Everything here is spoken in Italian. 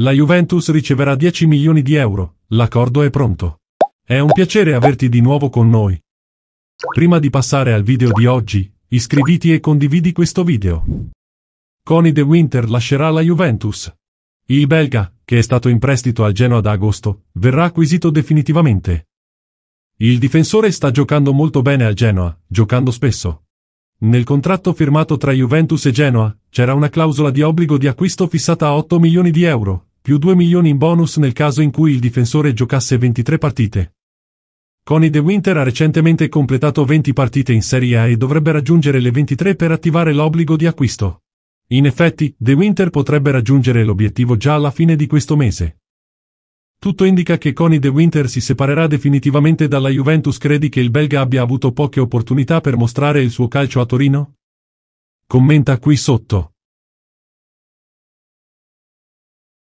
La Juventus riceverà 10 milioni di euro, l'accordo è pronto. È un piacere averti di nuovo con noi. Prima di passare al video di oggi, iscriviti e condividi questo video. Connie De Winter lascerà la Juventus. Il belga, che è stato in prestito al Genoa da agosto, verrà acquisito definitivamente. Il difensore sta giocando molto bene al Genoa, giocando spesso. Nel contratto firmato tra Juventus e Genoa, c'era una clausola di obbligo di acquisto fissata a 8 milioni di euro, più 2 milioni in bonus nel caso in cui il difensore giocasse 23 partite. Connie De Winter ha recentemente completato 20 partite in Serie A e dovrebbe raggiungere le 23 per attivare l'obbligo di acquisto. In effetti, De Winter potrebbe raggiungere l'obiettivo già alla fine di questo mese. Tutto indica che Connie De Winter si separerà definitivamente dalla Juventus. Credi che il belga abbia avuto poche opportunità per mostrare il suo calcio a Torino? Commenta qui sotto.